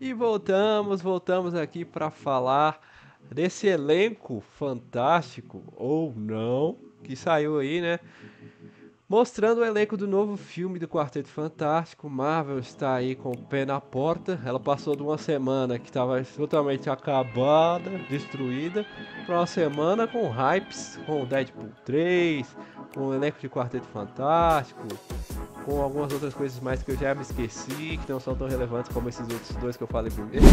E voltamos, voltamos aqui para falar desse elenco fantástico ou não que saiu aí, né? Mostrando o elenco do novo filme do Quarteto Fantástico, Marvel está aí com o pé na porta. Ela passou de uma semana que estava totalmente acabada, destruída, para uma semana com hypes, com Deadpool 3, com o elenco de Quarteto Fantástico, com algumas outras coisas mais que eu já me esqueci, que não são tão relevantes como esses outros dois que eu falei primeiro.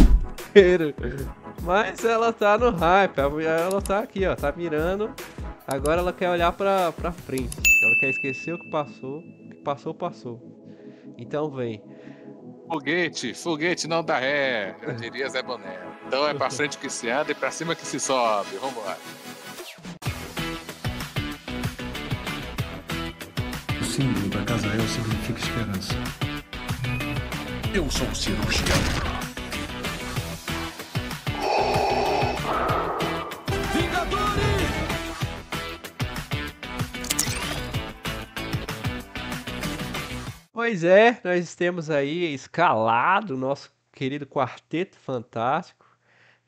Mas ela tá no hype, ela tá aqui, ó, tá mirando. Agora ela quer olhar pra, pra frente. Ela quer esquecer o que passou. O que passou, passou. Então vem. Foguete, foguete não dá ré, eu diria Zé Boné. Então é pra frente que se anda e pra cima que se sobe. Vambora. Israel ah, significa esperança. Eu sou o cirurgião. Pois é, nós temos aí escalado o nosso querido Quarteto Fantástico,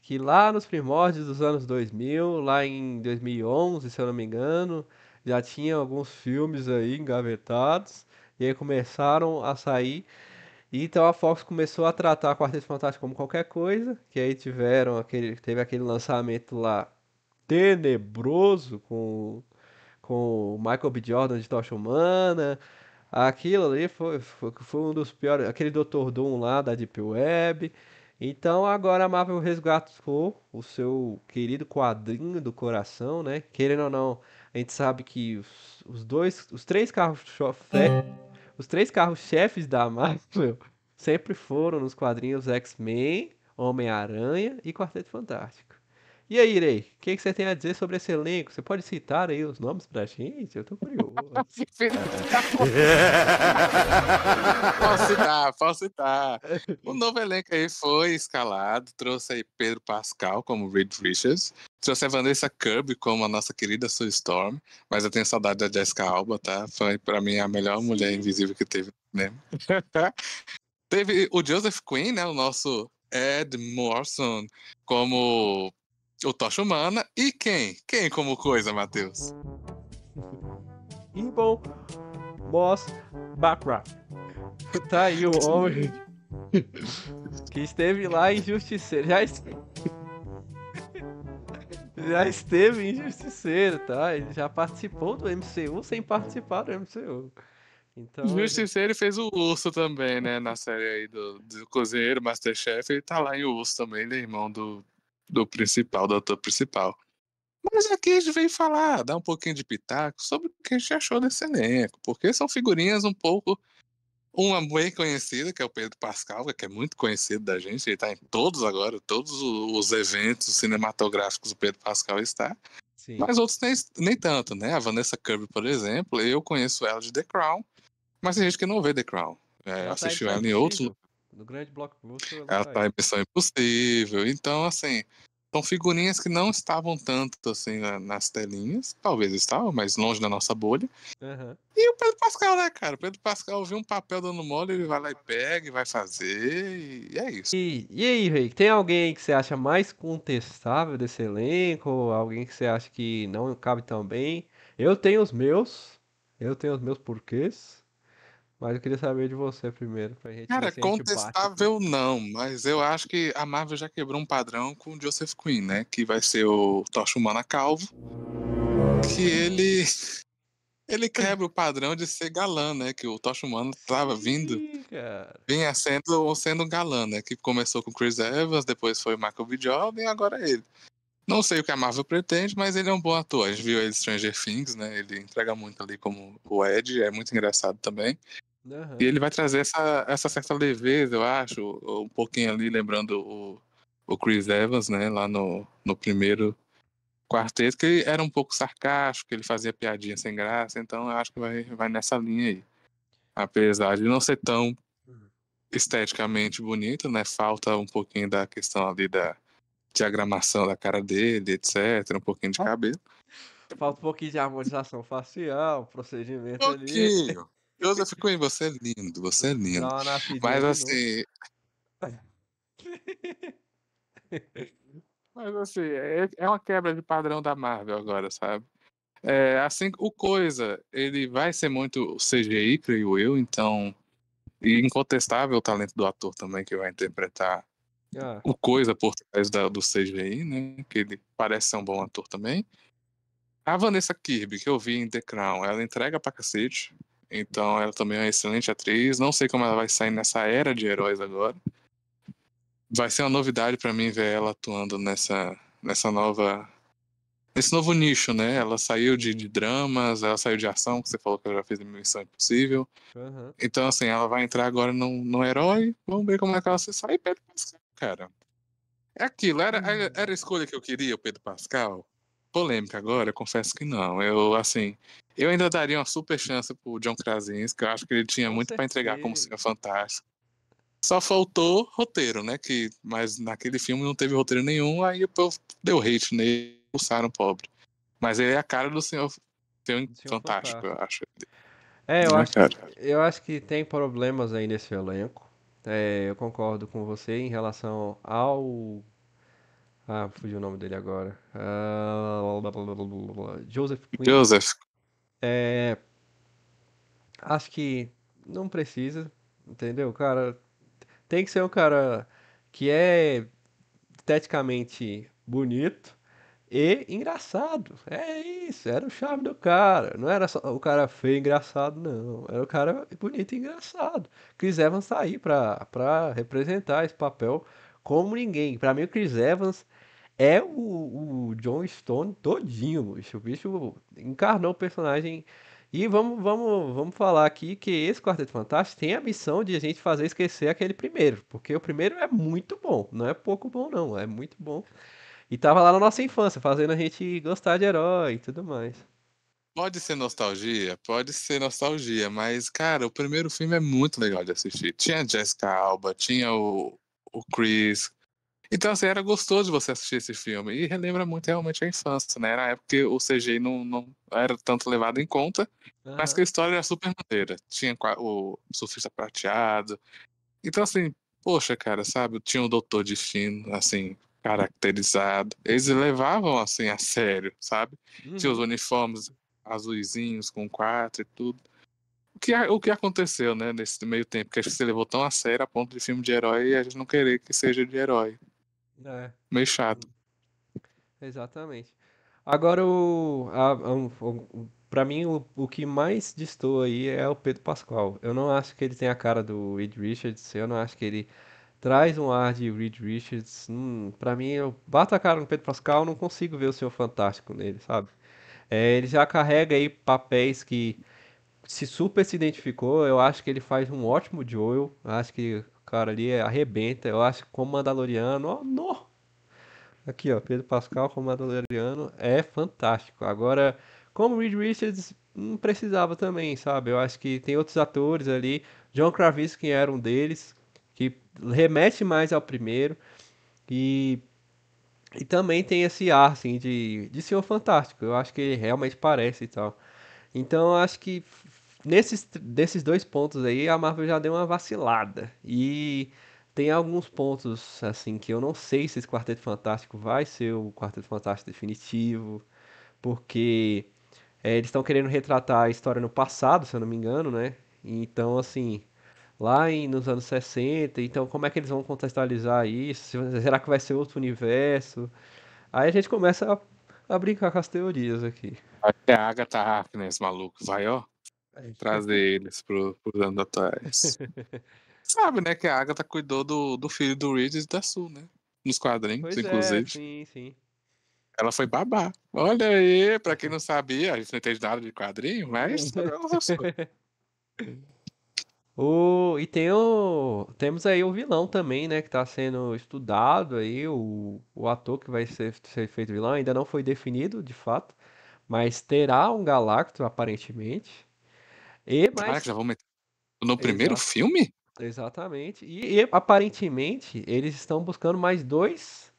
que lá nos primórdios dos anos 2000, lá em 2011, se eu não me engano, já tinha alguns filmes aí engavetados. E aí começaram a sair. E então a Fox começou a tratar Quarteto Fantástico como qualquer coisa. Que aí tiveram aquele. Teve aquele lançamento lá tenebroso com, com o Michael B. Jordan de Tocha Humana. Aquilo ali foi, foi, foi um dos piores. Aquele Dr. Doom lá da Deep Web. Então agora a Marvel resgatou o seu querido quadrinho do coração, né? Querendo ou não, a gente sabe que os, os dois, os três carros fe os três carros-chefes da Marvel sempre foram nos quadrinhos X-Men, Homem-Aranha e Quarteto Fantástico. E aí, Irei, o que, você tem a dizer sobre esse elenco? Você pode citar aí os nomes pra gente? Eu tô curioso. posso citar, posso citar. O novo elenco aí foi escalado, trouxe aí Pedro Pascal como Reed Richards, trouxe a é Vanessa Kirby como a nossa querida Sue Storm, mas eu tenho saudade da Jessica Alba, tá? Foi, pra mim, a melhor mulher invisível que teve né? teve o Joseph Quinn, né? O nosso Ed Morrison como o Tocha Humana. E quem? Quem como coisa, Matheus? Ibon Boss Bakra. Tá aí o homem que esteve lá em Justiça, Já, já esteve em Justiceiro, tá? Ele já participou do MCU sem participar do MCU. Então, Justiceiro ele... fez o urso também, né? Na série aí do, do Cozinheiro, Masterchef, ele tá lá em urso também, ele é irmão do, do principal, do ator principal. Mas aqui é a gente veio falar, dar um pouquinho de pitaco sobre o que a gente achou desse elenco, porque são figurinhas um pouco uma bem conhecida, que é o Pedro Pascal, que é muito conhecido da gente, ele está em todos agora, todos os eventos cinematográficos o Pedro Pascal está. Sim. Mas outros nem, nem tanto, né? A Vanessa Kirby, por exemplo, eu conheço ela de The Crown, mas tem gente que não vê The Crown. É, tá assistiu tá ela em outros. No grande blockbuster. Ela, está tá, tá em Missão Impossível. Então, assim, são então, figurinhas que não estavam tanto assim na, nas telinhas, talvez estavam, mas longe da nossa bolha. Uhum. E o Pedro Pascal, né, cara? O Pedro Pascal viu um papel dando mole, ele vai lá e pega e vai fazer, e é isso. E, e aí, Rick, tem alguém que você acha mais contestável desse elenco? Alguém que você acha que não cabe tão bem? Eu tenho os meus, eu tenho os meus porquês. Mas eu queria saber de você primeiro. Pra gente Cara, contestável bate, não, mas eu acho que a Marvel já quebrou um padrão com o Joseph Quinn, né? Que vai ser o Tocha Humana Calvo. Que ele. Ele quebra o padrão de ser galã, né? Que o Tocha Humana estava vindo. vinha sendo, ou sendo galã, né? Que começou com Chris Evans, depois foi Michael B. Jordan e agora é ele. Não sei o que a Marvel pretende, mas ele é um bom ator. A gente viu ele Stranger Things, né? Ele entrega muito ali como o Ed, é muito engraçado também. Uhum. E ele vai trazer essa, essa certa leveza, eu acho, um pouquinho ali, lembrando o, o Chris Evans, né, lá no, no primeiro quarteto, que ele era um pouco sarcástico, ele fazia piadinha sem graça, então eu acho que vai, vai nessa linha aí. Apesar de não ser tão uhum. esteticamente bonito, né, falta um pouquinho da questão ali da diagramação da cara dele, etc, um pouquinho de cabelo. Falta um pouquinho de harmonização facial, procedimento um pouquinho. ali. Joseph em você é lindo, você é lindo. Não, não, filho, assim, Mas assim. Mas é, assim, é uma quebra de padrão da Marvel agora, sabe? É, assim, o Coisa, ele vai ser muito CGI, creio eu, então. E incontestável o talento do ator também que vai interpretar ah. o Coisa por trás da, do CGI, né? Que ele parece ser um bom ator também. A Vanessa Kirby, que eu vi em The Crown, ela entrega pra cacete. Então ela também é uma excelente atriz. Não sei como ela vai sair nessa era de heróis agora. Vai ser uma novidade para mim ver ela atuando nessa, nessa nova. Nesse novo nicho, né? Ela saiu de, de dramas, ela saiu de ação, que você falou que ela já fez Missão Impossível. Uhum. Então, assim, ela vai entrar agora no, no herói. Vamos ver como é que ela se sai, Pedro Pascal, cara. É aquilo, uhum. era, era a escolha que eu queria, o Pedro Pascal polêmica agora, eu confesso que não. Eu, assim, eu ainda daria uma super chance pro John Krasinski, eu acho que ele tinha Com muito para entregar como Senhor Fantástico. Só faltou roteiro, né? Que, mas naquele filme não teve roteiro nenhum, aí o povo deu hate nele, expulsaram pobre. Mas ele é a cara do Senhor, senhor, fantástico, fantástico, eu acho. É, eu, é acho que, eu acho que tem problemas aí nesse elenco. É, eu concordo com você em relação ao ah, fugiu o nome dele agora. Uh, Joseph Quinn. Joseph. É, acho que não precisa, entendeu? Cara, tem que ser um cara que é esteticamente bonito e engraçado. É isso, era o charme do cara. Não era só o cara feio e engraçado, não. Era o cara bonito e engraçado. Chris Evans tá aí pra, pra representar esse papel como ninguém. Para mim, o Chris Evans é o, o John Stone todinho, bicho. O bicho encarnou o personagem. E vamos, vamos, vamos falar aqui que esse Quarteto Fantástico tem a missão de a gente fazer esquecer aquele primeiro, porque o primeiro é muito bom, não é pouco bom não, é muito bom. E tava lá na nossa infância, fazendo a gente gostar de herói e tudo mais. Pode ser nostalgia, pode ser nostalgia, mas cara, o primeiro filme é muito legal de assistir. Tinha Jessica Alba, tinha o, o Chris, então, assim, era gostoso de você assistir esse filme. E relembra muito realmente a infância, né? Era a época que o CGI não, não era tanto levado em conta, uhum. mas que a história era super maneira. Tinha o surfista prateado. Então, assim, poxa, cara, sabe? Tinha o Doutor Destino, assim, caracterizado. Eles levavam, assim, a sério, sabe? Uhum. Tinha os uhum. uniformes azulzinhos com quatro e tudo. O que, o que aconteceu, né, nesse meio tempo? Que a gente se levou tão a sério a ponto de filme de herói e a gente não querer que seja de herói. É. Meio chato. Exatamente. Agora, o, a, a, pra mim, o, o que mais distou aí é o Pedro Pascoal. Eu não acho que ele tem a cara do Reed Richards, eu não acho que ele traz um ar de Reed Richards. Hum, pra mim, eu bato a cara no Pedro Pascal, não consigo ver o seu fantástico nele, sabe? É, ele já carrega aí papéis que se super se identificou. Eu acho que ele faz um ótimo Joel. Acho que cara ali é, arrebenta. Eu acho que como Mandaloriano, ó, no! Aqui, ó, Pedro Pascal como Mandaloriano é fantástico. Agora, como Reed Richards, não precisava também, sabe? Eu acho que tem outros atores ali. John que era um deles, que remete mais ao primeiro. E, e também tem esse ar, assim, de, de Senhor Fantástico. Eu acho que ele realmente parece e tal. Então, eu acho que nesses desses dois pontos aí, a Marvel já deu uma vacilada. E tem alguns pontos, assim, que eu não sei se esse Quarteto Fantástico vai ser o Quarteto Fantástico definitivo, porque é, eles estão querendo retratar a história no passado, se eu não me engano, né? Então, assim, lá em, nos anos 60, então como é que eles vão contextualizar isso? Será que vai ser outro universo? Aí a gente começa a, a brincar com as teorias aqui. Até a Agatha Harkness, maluco, vai, ó. É trazer eles para os anos atuais. Sabe, né, que a Agatha cuidou do, do filho do Reed da Sul, né? Nos quadrinhos, pois é, inclusive. É, sim, sim. Ela foi babá. Olha aí, pra quem não sabia, a gente não entende nada de quadrinho, mas é O, e tem o, temos aí o vilão também, né? Que tá sendo estudado aí, o, o ator que vai ser, ser feito vilão. Ainda não foi definido, de fato. Mas terá um Galacto aparentemente. E, mais. Caraca, já vão meter no primeiro Exato. filme? Exatamente. E, e, aparentemente eles estão buscando mais dois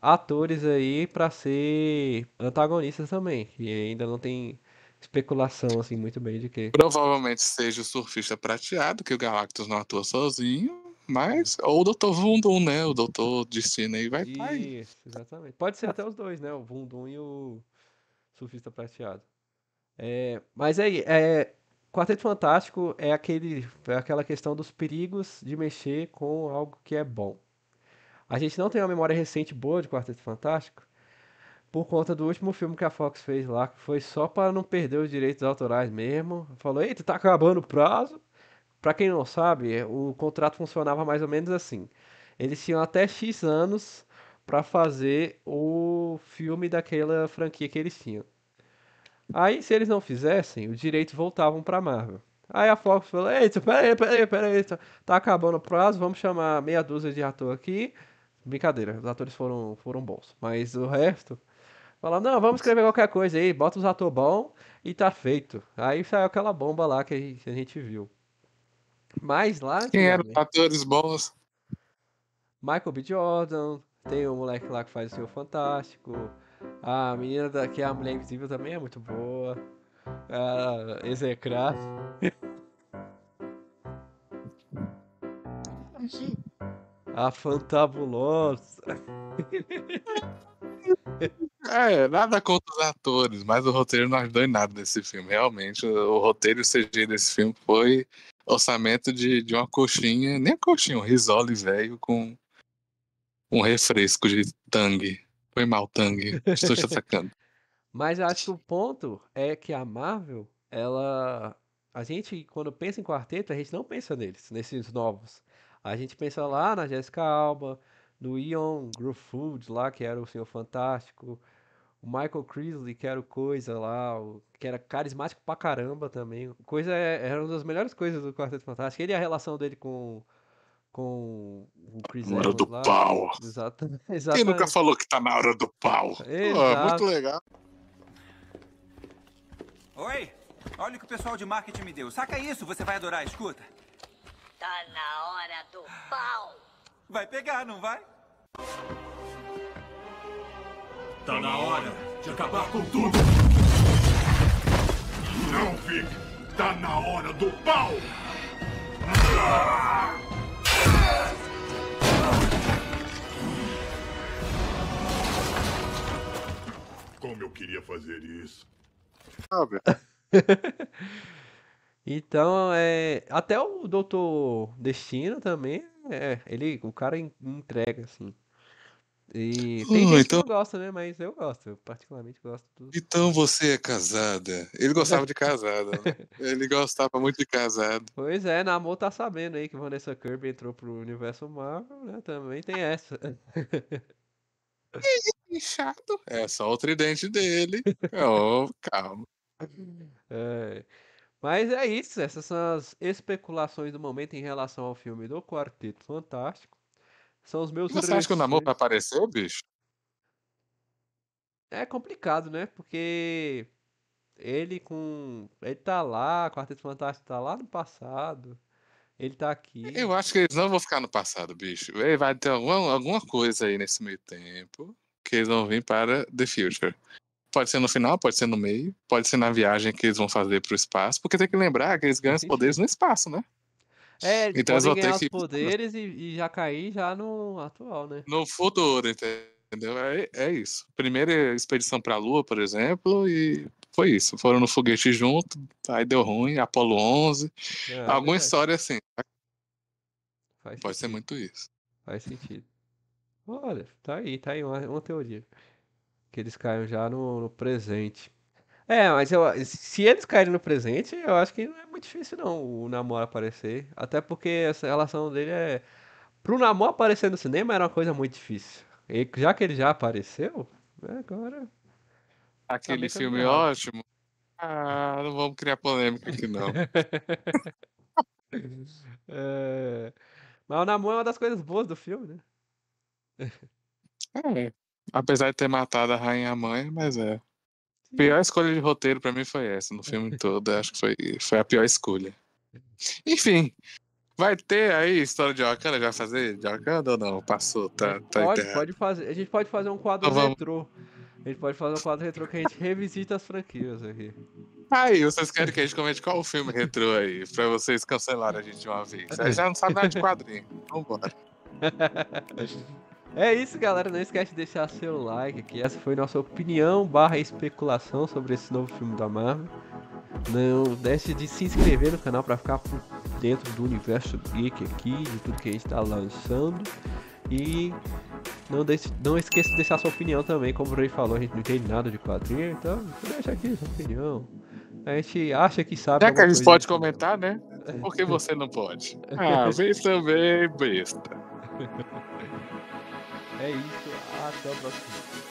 atores aí para ser antagonistas também. E ainda não tem especulação assim muito bem de que. Provavelmente seja o surfista prateado, que o Galactus não atua sozinho. Mas, ou o Dr. Vundum, né? O Dr. Destino aí vai estar tá Isso, exatamente. Pode ser até os dois, né? O Vundum e o surfista prateado. É, mas aí, é, Quarteto Fantástico é, aquele, é aquela questão dos perigos de mexer com algo que é bom. A gente não tem uma memória recente boa de Quarteto Fantástico por conta do último filme que a Fox fez lá, que foi só para não perder os direitos autorais mesmo. Falou, eita, tá acabando o prazo. Para quem não sabe, o contrato funcionava mais ou menos assim. Eles tinham até X anos para fazer o filme daquela franquia que eles tinham. Aí, se eles não fizessem, os direitos voltavam pra Marvel. Aí a Fox falou: Eita, peraí, peraí, peraí, tá acabando o prazo, vamos chamar meia dúzia de ator aqui. Brincadeira, os atores foram, foram bons, mas o resto. Falar: não, vamos escrever qualquer coisa aí, bota os atores bons e tá feito. Aí saiu aquela bomba lá que a gente viu. Mas lá. Quem eram os atores bons? Michael B. Jordan, tem o um moleque lá que faz o seu Fantástico. A menina da, que é a Mulher Invisível também é muito boa. Ah, execrar. É a Fantabulosa. É, nada contra os atores, mas o roteiro não ajudou em nada nesse filme. Realmente, o roteiro e o CG desse filme foi orçamento de, de uma coxinha, nem a coxinha, um risole velho com um refresco de tangue. Foi mal, Tang. Estou te atacando. Mas eu acho que o ponto é que a Marvel, ela. A gente, quando pensa em quarteto, a gente não pensa neles, nesses novos. A gente pensa lá na Jessica Alba, no Ion Gruffudd lá, que era o Senhor Fantástico, o Michael Crisley, que era o Coisa lá, que era carismático pra caramba também. Coisa é, era uma das melhores coisas do Quarteto Fantástico. Ele e a relação dele com com o Chris na hora Evans do lá. pau. Exatamente, exatamente. Quem nunca falou que tá na hora do pau? Oh, muito legal. Oi, olha o que o pessoal de marketing me deu. Saca isso, você vai adorar, escuta. Tá na hora do pau. Vai pegar, não vai? Tá na hora de acabar com tudo. Não, Vic. Tá na hora do pau. Ah! Como eu queria fazer isso. Ah, então, é, até o Doutor Destino também, é, ele, o cara entrega, assim. E tem oh, gente então... que não gosta, né? Mas eu gosto, eu particularmente gosto. Do... Então você é casada. Ele gostava de casada, né? Ele gostava muito de casado. Pois é, Namor tá sabendo aí que Vanessa Kirby entrou pro universo Marvel, né? Também tem essa. que é, é chato. É só o tridente dele. oh, calma. É. Mas é isso, essas são as especulações do momento em relação ao filme do Quarteto Fantástico. São os meus. E você acha que o namoro vai aparecer, bicho? É complicado, né? Porque ele com. Ele tá lá, Quarteto Fantástico tá lá no passado. Ele tá aqui. Eu acho que eles não vão ficar no passado, bicho. Ele vai ter alguma, alguma coisa aí nesse meio tempo que eles vão vir para The Future. Pode ser no final, pode ser no meio, pode ser na viagem que eles vão fazer para o espaço, porque tem que lembrar que eles ganham os poderes no espaço, né? É, então, eles então, podem ganhar os que... poderes e, e, já cair já no atual, né? No futuro, entendeu? É, é isso. Primeira expedição para a Lua, por exemplo, e foi isso. Foram no foguete junto, aí deu ruim, Apolo 11, é, é, alguma é história assim. Né? Faz Pode sentido. ser muito isso. Faz sentido. Olha, tá aí, tá aí uma, uma teoria. Que eles caem já no, no presente. É, mas eu, se eles caírem no presente, eu acho que não é muito difícil não o Namor aparecer. Até porque essa relação dele é. Pro Namor aparecer no cinema era uma coisa muito difícil. E já que ele já apareceu, né, agora. Aquele filme é ótimo. Ah, não vamos criar polêmica aqui não. é... Mas o Namor é uma das coisas boas do filme, né? É. Apesar de ter matado a rainha mãe, mas é pior escolha de roteiro para mim foi essa, no filme todo. Acho que foi, foi a pior escolha. Enfim, vai ter aí história de Wakanda? Já fazer de Wakanda ou não? Passou, tá, tá pode, enterrado. pode fazer. A gente pode fazer um quadro então, retrô. A gente pode fazer um quadro retrô que a gente revisita as franquias aqui. Aí, vocês querem que a gente comente qual o filme retrô aí? Pra vocês cancelarem a gente de uma vez. Aí já não sabe nada de quadrinho. Vambora. É isso, galera. Não esquece de deixar seu like aqui. Essa foi nossa opinião barra especulação sobre esse novo filme da Marvel. Não deixe de se inscrever no canal para ficar por dentro do universo geek aqui, de tudo que a gente está lançando. E não, deixe, não esqueça de deixar sua opinião também. Como o Rei falou, a gente não entende nada de quadrinho, então deixa aqui sua opinião. A gente acha que sabe. Já que a gente pode comentar, né? Por que você não pode? Ah, vem também, besta. É isso, até o próximo.